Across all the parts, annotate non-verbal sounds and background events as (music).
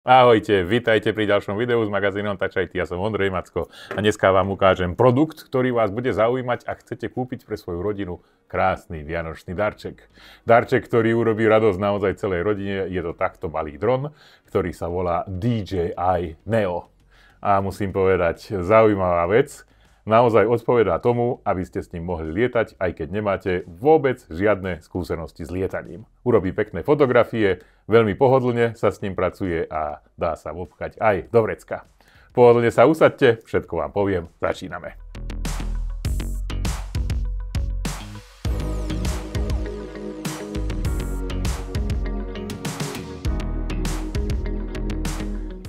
Ahojte, vítajte pri ďalšom videu s magazínom Tačajty. Ja som Ondrej Macko a dneska vám ukážem produkt, ktorý vás bude zaujímať a chcete kúpiť pre svoju rodinu krásny vianočný darček. Darček, ktorý urobí radosť naozaj celej rodine, je to takto malý dron, ktorý sa volá DJI Neo. A musím povedať, zaujímavá vec, naozaj odpovedá tomu, aby ste s ním mohli lietať, aj keď nemáte vôbec žiadne skúsenosti s lietaním. Urobí pekné fotografie, veľmi pohodlne sa s ním pracuje a dá sa obchať aj do vrecka. Pohodlne sa usadte, všetko vám poviem, začíname.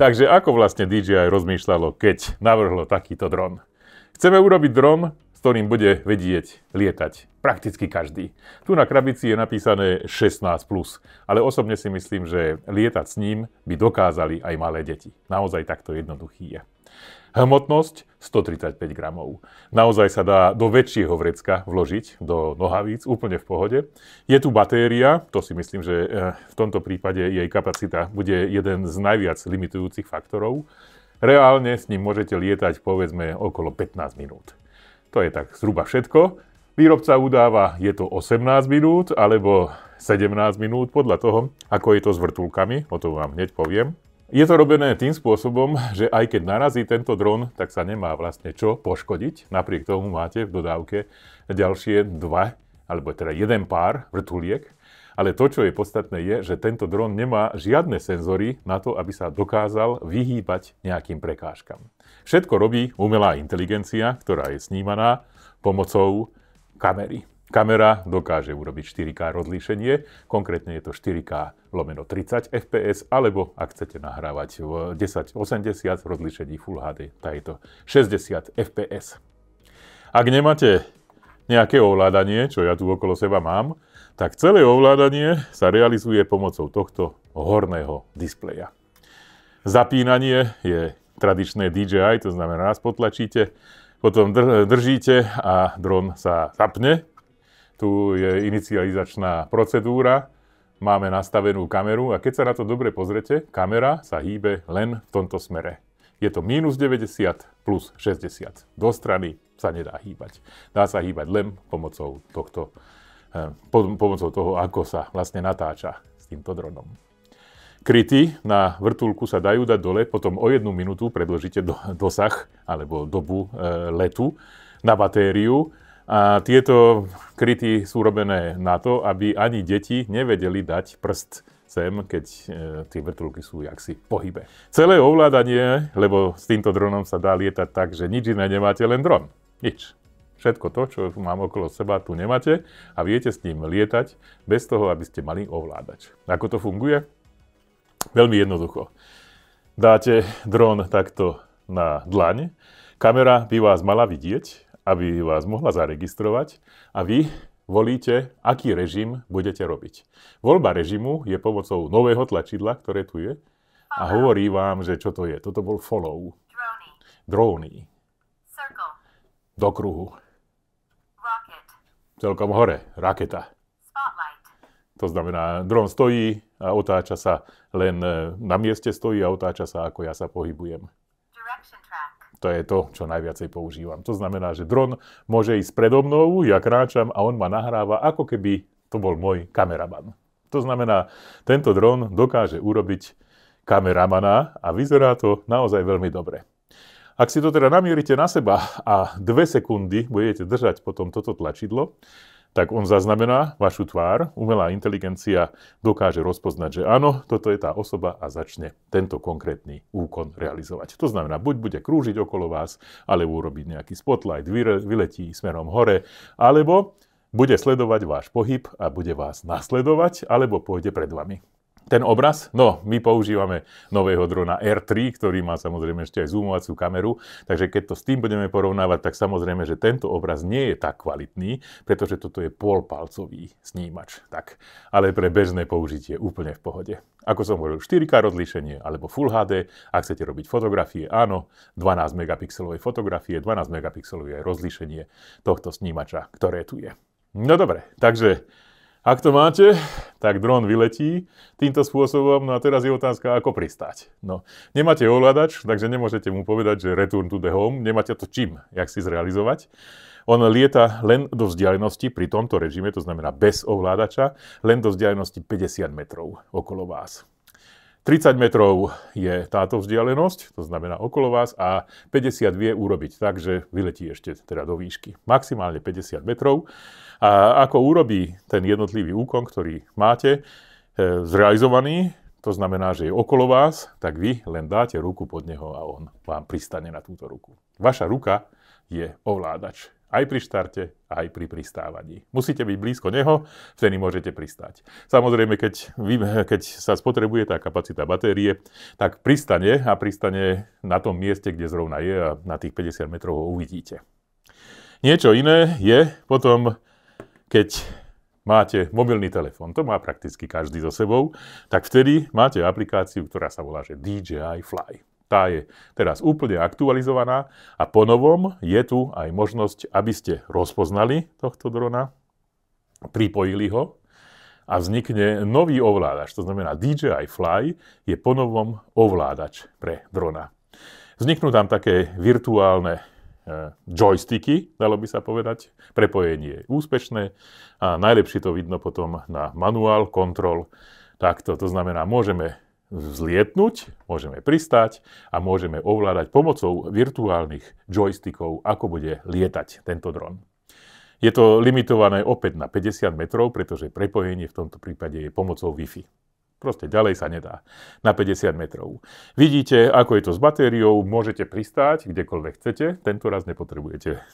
Takže ako vlastne DJI rozmýšľalo, keď navrhlo takýto dron? Chceme urobiť dron, s ktorým bude vedieť lietať prakticky každý. Tu na krabici je napísané 16+, ale osobne si myslím, že lietať s ním by dokázali aj malé deti. Naozaj takto jednoduchý je. Hmotnosť 135 gramov. Naozaj sa dá do väčšieho vrecka vložiť, do nohavíc, úplne v pohode. Je tu batéria, to si myslím, že eh, v tomto prípade jej kapacita bude jeden z najviac limitujúcich faktorov. Reálne s ním môžete lietať povedzme okolo 15 minút. To je tak zhruba všetko. Výrobca udáva, je to 18 minút alebo 17 minút podľa toho, ako je to s vrtulkami, o tom vám hneď poviem. Je to robené tým spôsobom, že aj keď narazí tento dron, tak sa nemá vlastne čo poškodiť. Napriek tomu máte v dodávke ďalšie dva, alebo teda jeden pár vrtuliek, ale to, čo je podstatné, je, že tento dron nemá žiadne senzory na to, aby sa dokázal vyhýbať nejakým prekážkam. Všetko robí umelá inteligencia, ktorá je snímaná pomocou kamery. Kamera dokáže urobiť 4K rozlíšenie, konkrétne je to 4K lomeno 30 fps, alebo ak chcete nahrávať v 1080 rozlíšení Full HD, tak je to 60 fps. Ak nemáte nejaké ovládanie, čo ja tu okolo seba mám, tak celé ovládanie sa realizuje pomocou tohto horného displeja. Zapínanie je tradičné DJI, to znamená raz potlačíte, potom držíte a dron sa zapne. Tu je inicializačná procedúra, máme nastavenú kameru a keď sa na to dobre pozrete, kamera sa hýbe len v tomto smere. Je to minus 90 plus 60. Do strany sa nedá hýbať. Dá sa hýbať len pomocou tohto Eh, pomocou toho, ako sa vlastne natáča s týmto dronom. Kryty na vrtulku sa dajú dať dole, potom o jednu minútu predložíte do, dosah alebo dobu e, letu na batériu. A tieto kryty sú robené na to, aby ani deti nevedeli dať prst sem, keď e, tie vrtulky sú jaksi v pohybe. Celé ovládanie, lebo s týmto dronom sa dá lietať tak, že nič iné nemáte, len dron. Nič. Všetko to, čo mám okolo seba, tu nemáte a viete s ním lietať bez toho, aby ste mali ovládač. Ako to funguje? Veľmi jednoducho. Dáte dron takto na dlaň, kamera by vás mala vidieť, aby vás mohla zaregistrovať a vy volíte, aký režim budete robiť. Voľba režimu je pomocou nového tlačidla, ktoré tu je a hovorí vám, že čo to je. Toto bol follow. Drony. Do kruhu celkom hore, raketa. To znamená, dron stojí a otáča sa len e, na mieste stojí a otáča sa, ako ja sa pohybujem. To je to, čo najviacej používam. To znamená, že dron môže ísť predo mnou, ja kráčam a on ma nahráva, ako keby to bol môj kameraman. To znamená, tento dron dokáže urobiť kameramana a vyzerá to naozaj veľmi dobre. Ak si to teda namierite na seba a dve sekundy budete držať potom toto tlačidlo, tak on zaznamená vašu tvár. Umelá inteligencia dokáže rozpoznať, že áno, toto je tá osoba a začne tento konkrétny úkon realizovať. To znamená, buď bude krúžiť okolo vás, alebo urobiť nejaký spotlight, vyletí smerom hore, alebo bude sledovať váš pohyb a bude vás nasledovať, alebo pôjde pred vami ten obraz? No, my používame nového drona R3, ktorý má samozrejme ešte aj zoomovaciu kameru, takže keď to s tým budeme porovnávať, tak samozrejme, že tento obraz nie je tak kvalitný, pretože toto je polpalcový snímač. Tak, ale pre bežné použitie úplne v pohode. Ako som hovoril, 4K rozlíšenie alebo Full HD, ak chcete robiť fotografie, áno, 12 megapixelové fotografie, 12 megapixelové rozlíšenie tohto snímača, ktoré tu je. No dobre, takže ak to máte, tak dron vyletí týmto spôsobom. No a teraz je otázka, ako pristať. No, nemáte ovládač, takže nemôžete mu povedať, že return to the home. Nemáte to čím, jak si zrealizovať. On lieta len do vzdialenosti pri tomto režime, to znamená bez ovládača, len do vzdialenosti 50 metrov okolo vás. 30 metrov je táto vzdialenosť, to znamená okolo vás, a 50 vie urobiť tak, že vyletí ešte teda do výšky. Maximálne 50 metrov. A ako urobí ten jednotlivý úkon, ktorý máte, e, zrealizovaný, to znamená, že je okolo vás, tak vy len dáte ruku pod neho a on vám pristane na túto ruku. Vaša ruka je ovládač aj pri štarte, aj pri pristávaní. Musíte byť blízko neho, vtedy môžete pristáť. Samozrejme, keď, keď sa spotrebuje tá kapacita batérie, tak pristane a pristane na tom mieste, kde zrovna je a na tých 50 metrov ho uvidíte. Niečo iné je potom, keď máte mobilný telefón, to má prakticky každý so sebou, tak vtedy máte aplikáciu, ktorá sa volá že DJI Fly. Tá je teraz úplne aktualizovaná a ponovom je tu aj možnosť, aby ste rozpoznali tohto drona, pripojili ho a vznikne nový ovládač. To znamená DJI Fly je ponovom ovládač pre drona. Vzniknú tam také virtuálne e, joysticky, dalo by sa povedať. Prepojenie je úspešné a najlepšie to vidno potom na manuál, kontrol, takto. To znamená, môžeme vzlietnúť, môžeme pristať a môžeme ovládať pomocou virtuálnych joystickov, ako bude lietať tento dron. Je to limitované opäť na 50 metrov, pretože prepojenie v tomto prípade je pomocou Wi-Fi. Proste ďalej sa nedá. Na 50 metrov. Vidíte, ako je to s batériou. Môžete pristáť kdekoľvek chcete. Tento raz nepotrebujete e, eh,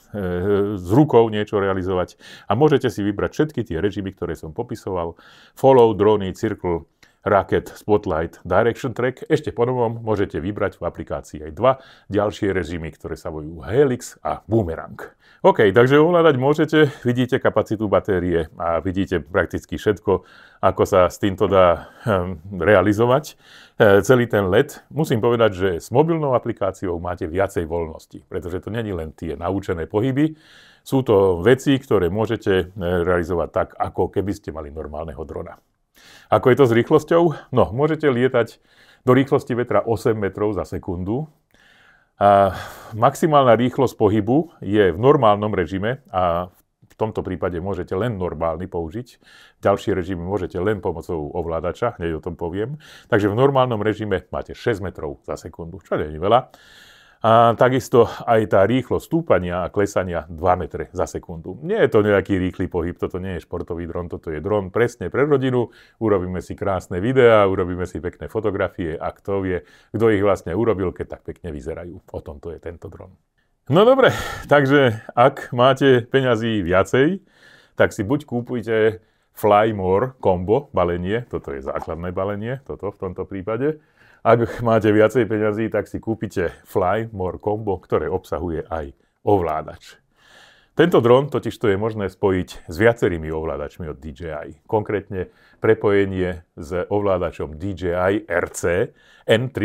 s rukou niečo realizovať. A môžete si vybrať všetky tie režimy, ktoré som popisoval. Follow, drony, circle, raket Spotlight Direction Track. Ešte po novom môžete vybrať v aplikácii aj dva ďalšie režimy, ktoré sa volajú Helix a Boomerang. OK, takže ovládať môžete, vidíte kapacitu batérie a vidíte prakticky všetko, ako sa s týmto dá um, realizovať. E, celý ten let, musím povedať, že s mobilnou aplikáciou máte viacej voľnosti, pretože to není len tie naučené pohyby, sú to veci, ktoré môžete e, realizovať tak, ako keby ste mali normálneho drona. Ako je to s rýchlosťou? No, môžete lietať do rýchlosti vetra 8 metrov za sekundu. A maximálna rýchlosť pohybu je v normálnom režime a v tomto prípade môžete len normálny použiť. Ďalší režim môžete len pomocou ovládača, hneď o tom poviem. Takže v normálnom režime máte 6 metrov za sekundu, čo nie je veľa. A takisto aj tá rýchlosť stúpania a klesania 2 metre za sekundu. Nie je to nejaký rýchly pohyb, toto nie je športový dron, toto je dron presne pre rodinu. Urobíme si krásne videá, urobíme si pekné fotografie a kto vie, kto ich vlastne urobil, keď tak pekne vyzerajú. O tom to je tento dron. No dobre, takže ak máte peňazí viacej, tak si buď kúpujte Flymore Combo balenie, toto je základné balenie, toto v tomto prípade, ak máte viacej peňazí, tak si kúpite Fly More Combo, ktoré obsahuje aj ovládač. Tento dron totiž to je možné spojiť s viacerými ovládačmi od DJI. Konkrétne prepojenie s ovládačom DJI RC N3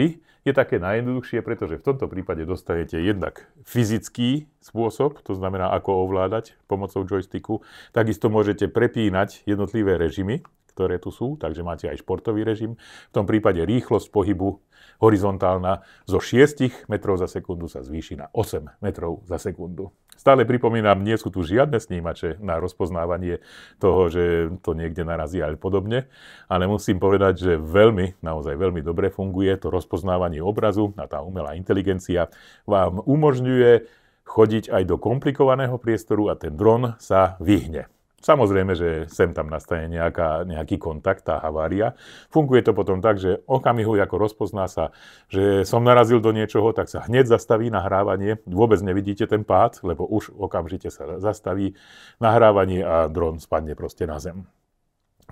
je také najjednoduchšie, pretože v tomto prípade dostanete jednak fyzický spôsob, to znamená ako ovládať pomocou joysticku, takisto môžete prepínať jednotlivé režimy, ktoré tu sú, takže máte aj športový režim. V tom prípade rýchlosť pohybu horizontálna zo 6 metrov za sekundu sa zvýši na 8 metrov za sekundu. Stále pripomínam, nie sú tu žiadne snímače na rozpoznávanie toho, že to niekde narazí ale podobne, ale musím povedať, že veľmi, naozaj veľmi dobre funguje to rozpoznávanie obrazu a tá umelá inteligencia vám umožňuje chodiť aj do komplikovaného priestoru a ten dron sa vyhne. Samozrejme, že sem tam nastane nejaká, nejaký kontakt, tá havária. Funguje to potom tak, že okamihu, ako rozpozná sa, že som narazil do niečoho, tak sa hneď zastaví nahrávanie. Vôbec nevidíte ten pád, lebo už okamžite sa zastaví nahrávanie a dron spadne proste na zem.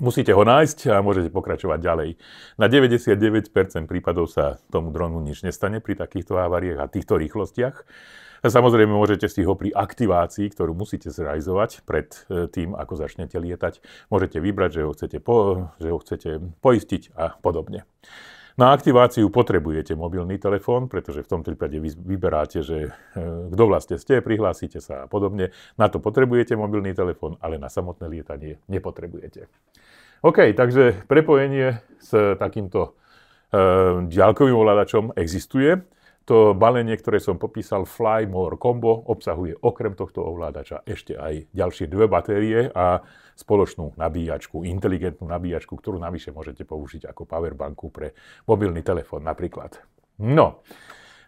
Musíte ho nájsť a môžete pokračovať ďalej. Na 99% prípadov sa tomu dronu nič nestane pri takýchto haváriách a týchto rýchlostiach. Samozrejme, môžete si ho pri aktivácii, ktorú musíte zrealizovať pred e, tým, ako začnete lietať, môžete vybrať, že ho chcete, po, že ho chcete poistiť a podobne. Na aktiváciu potrebujete mobilný telefón, pretože v tom prípade vy vyberáte, že e, kto vlastne ste, prihlásite sa a podobne. Na to potrebujete mobilný telefón, ale na samotné lietanie nepotrebujete. OK, takže prepojenie s takýmto e, ďalkovým ovládačom existuje. To balenie, ktoré som popísal, Fly More Combo, obsahuje okrem tohto ovládača ešte aj ďalšie dve batérie a spoločnú nabíjačku, inteligentnú nabíjačku, ktorú navyše môžete použiť ako powerbanku pre mobilný telefón napríklad. No,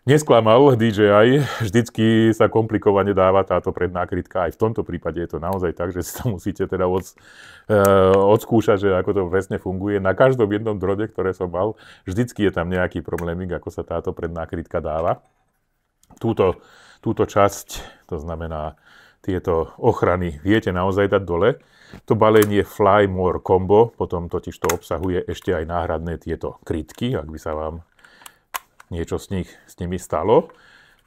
Nesklamal DJI, vždycky sa komplikovane dáva táto predná krytka, aj v tomto prípade je to naozaj tak, že si to musíte teda od, e, odskúšať, že ako to presne funguje. Na každom jednom drode, ktoré som mal, vždycky je tam nejaký problémik, ako sa táto predná krytka dáva. Túto, túto časť, to znamená tieto ochrany, viete naozaj dať dole. To balenie Fly More Combo potom totiž to obsahuje ešte aj náhradné tieto krytky, ak by sa vám niečo s, nich, s nimi stalo.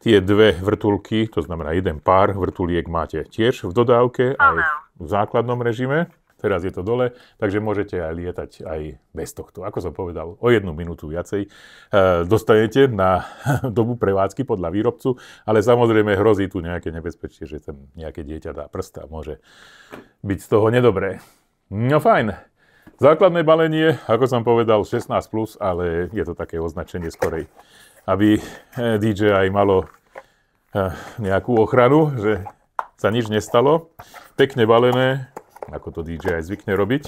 Tie dve vrtulky, to znamená jeden pár vrtuliek máte tiež v dodávke aj v základnom režime. Teraz je to dole, takže môžete aj lietať aj bez tohto. Ako som povedal, o jednu minútu viacej e, dostanete na (laughs) dobu prevádzky podľa výrobcu, ale samozrejme hrozí tu nejaké nebezpečie, že tam nejaké dieťa dá prsta môže byť z toho nedobré. No fajn, Základné balenie, ako som povedal, 16+, plus, ale je to také označenie skorej, aby eh, DJI malo eh, nejakú ochranu, že sa nič nestalo. Pekne balené, ako to DJI zvykne robiť.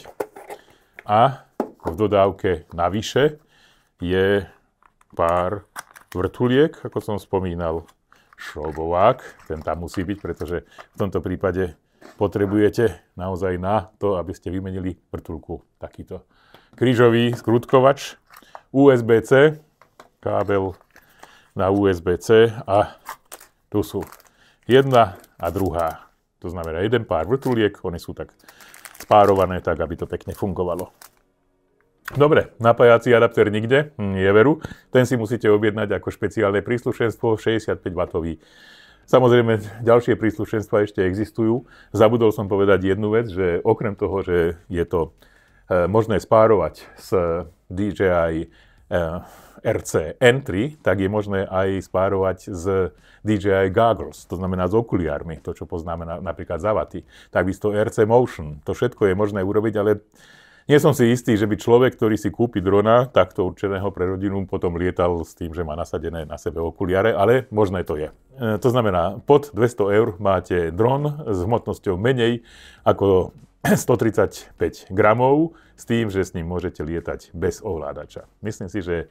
A v dodávke navyše je pár vrtuliek, ako som spomínal, šrobovák, ten tam musí byť, pretože v tomto prípade potrebujete naozaj na to, aby ste vymenili vrtulku. Takýto krížový skrutkovač, USB-C, kábel na USB-C a tu sú jedna a druhá. To znamená jeden pár vrtuliek, oni sú tak spárované, tak aby to pekne fungovalo. Dobre, napájací adaptér nikde, je hm, veru. Ten si musíte objednať ako špeciálne príslušenstvo 65W Samozrejme, ďalšie príslušenstva ešte existujú. Zabudol som povedať jednu vec, že okrem toho, že je to e, možné spárovať s DJI e, RC-N3, tak je možné aj spárovať s DJI Goggles, to znamená s okuliármi, to čo poznáme napríklad z Avaty. Takisto RC Motion, to všetko je možné urobiť, ale nie som si istý, že by človek, ktorý si kúpi drona takto určeného pre rodinu, potom lietal s tým, že má nasadené na sebe okuliare, ale možné to je. E, to znamená, pod 200 eur máte dron s hmotnosťou menej ako 135 (clears throat) gramov, s tým, že s ním môžete lietať bez ovládača. Myslím si, že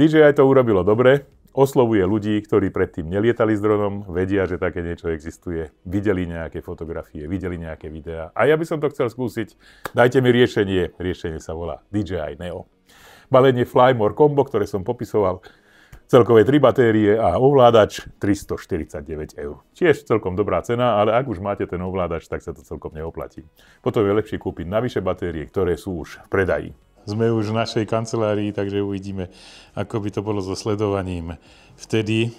DJI to urobilo dobre, oslovuje ľudí, ktorí predtým nelietali s dronom, vedia, že také niečo existuje, videli nejaké fotografie, videli nejaké videá. A ja by som to chcel skúsiť. Dajte mi riešenie. Riešenie sa volá DJI Neo. Balenie Flymore Combo, ktoré som popisoval, celkové 3 batérie a ovládač 349 eur. Tiež celkom dobrá cena, ale ak už máte ten ovládač, tak sa to celkom neoplatí. Potom je lepšie kúpiť navyše batérie, ktoré sú už v predaji sme už v našej kancelárii, takže uvidíme, ako by to bolo so sledovaním vtedy,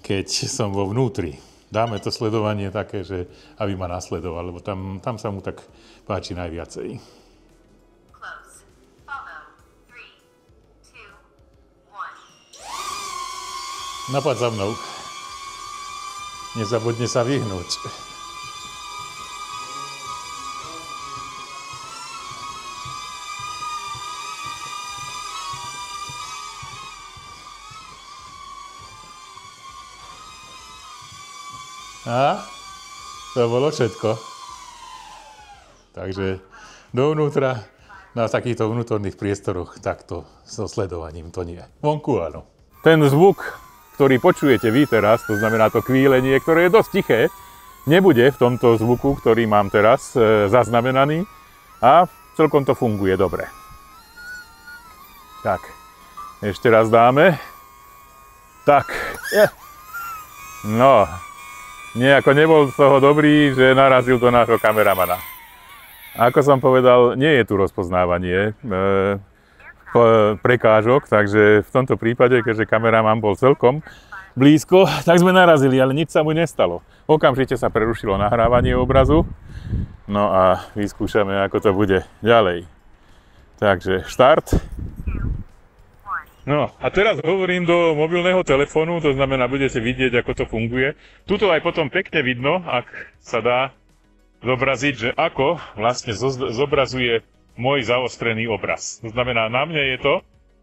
keď som vo vnútri. Dáme to sledovanie také, že aby ma nasledoval, lebo tam, tam sa mu tak páči najviacej. Napad za mnou. Nezabudne sa vyhnúť. A to bolo všetko. Takže dovnútra na takýchto vnútorných priestoroch takto so sledovaním to nie. Vonku áno. Ten zvuk, ktorý počujete vy teraz, to znamená to kvílenie, ktoré je dosť tiché, nebude v tomto zvuku, ktorý mám teraz e, zaznamenaný a celkom to funguje dobre. Tak, ešte raz dáme. Tak, No, nejako nebol z toho dobrý, že narazil do nášho kameramana. Ako som povedal, nie je tu rozpoznávanie e, prekážok, takže v tomto prípade, keďže kameraman bol celkom blízko, (laughs) tak sme narazili, ale nič sa mu nestalo. Okamžite sa prerušilo nahrávanie obrazu, no a vyskúšame, ako to bude ďalej. Takže štart. No a teraz hovorím do mobilného telefónu, to znamená, budete vidieť, ako to funguje. Tuto aj potom pekne vidno, ak sa dá zobraziť, že ako vlastne zobrazuje môj zaostrený obraz. To znamená, na mne je to,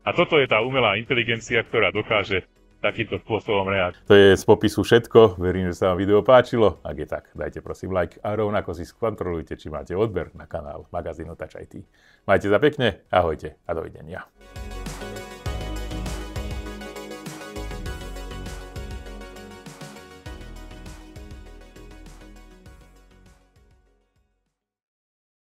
a toto je tá umelá inteligencia, ktorá dokáže takýmto spôsobom reagovať. To je z popisu všetko. Verím, že sa vám video páčilo. Ak je tak, dajte prosím like a rovnako si skontrolujte, či máte odber na kanál magazínu Touch IT. Majte za pekne, ahojte a dovidenia.